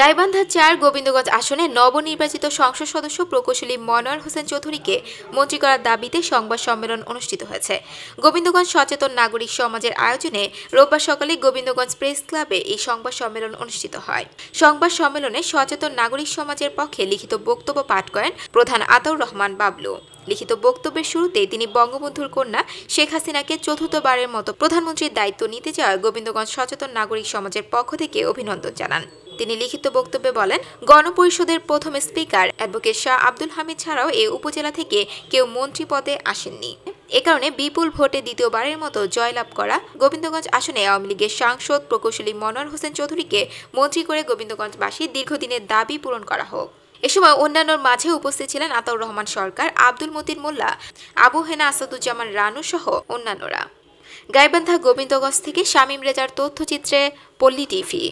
গাইবান্ধা চার গোবিন্দগঞ্জ আসনে নবনির্বাচিত সংসদ সদস্য প্রকৌশলী মনোয়ার হোসেন চৌধুরীকে মন্ত্রী করার দাবিতে সংবাদ সম্মেলন অনুষ্ঠিত হয়েছে গোবিন্দগঞ্জ সচেতন নাগরিক সমাজের আয়োজনে রোববার সকালে গোবিন্দগঞ্জ প্রেস ক্লাবে এই সংবাদ সম্মেলন অনুষ্ঠিত হয় সংবাদ সম্মেলনে সচেতন নাগরিক সমাজের পক্ষে লিখিত বক্তব্য পাঠ করেন প্রধান আতাউর রহমান বাবলু লিখিত বক্তব্যের শুরুতে তিনি বঙ্গবন্ধুর কন্যা শেখ হাসিনাকে চতুর্থবারের মতো প্রধানমন্ত্রীর দায়িত্ব নিতে যাওয়ায় গোবিন্দগঞ্জ সচেতন নাগরিক সমাজের পক্ষ থেকে অভিনন্দন জানান তিনি লিখিত বক্তব্যে বলেন গণপরিষদের প্রথম স্পিকার অ্যাডভোকেট শাহ আব্দুল হামিদ ছাড়াও এ উপজেলা থেকে কেউ মন্ত্রী পদে আসেননি এ কারণে বিপুল ভোটে দ্বিতীয়বারের মতো জয়লাভ করা গোবিন্দগঞ্জ আসনে আওয়ামী লীগের সাংসদ প্রকৌশলী মনোয়ার হোসেন চৌধুরীকে মন্ত্রী করে গোবিন্দগঞ্জবাসী দীর্ঘদিনের দাবি পূরণ করা হোক এ সময় অন্যান্যর মাঝে উপস্থিত ছিলেন আতাউর রহমান সরকার আব্দুল মতিন মোল্লা আবু হেনা আসাদুজ্জামান রানু সহ অন্যান্যরা গাইবান্ধা গোবিন্দগঞ্জ থেকে শামীম রেজার তথ্যচিত্রে পল্লী টিভি